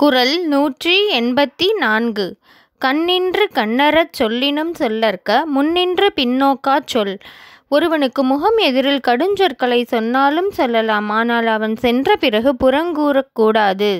குரல் நூற்றி எண்பத்தி நான்கு கண்ணின்று கண்ணறச் சொல்லினும் சொல்லற்க முன்னின்று பின்னோக்காச் சொல் ஒருவனுக்கு முகம் எதிரில் கடுஞ்சொற்களை சொன்னாலும் சொல்லலாம் ஆனால் அவன் சென்ற பிறகு புறங்கூறக்கூடாது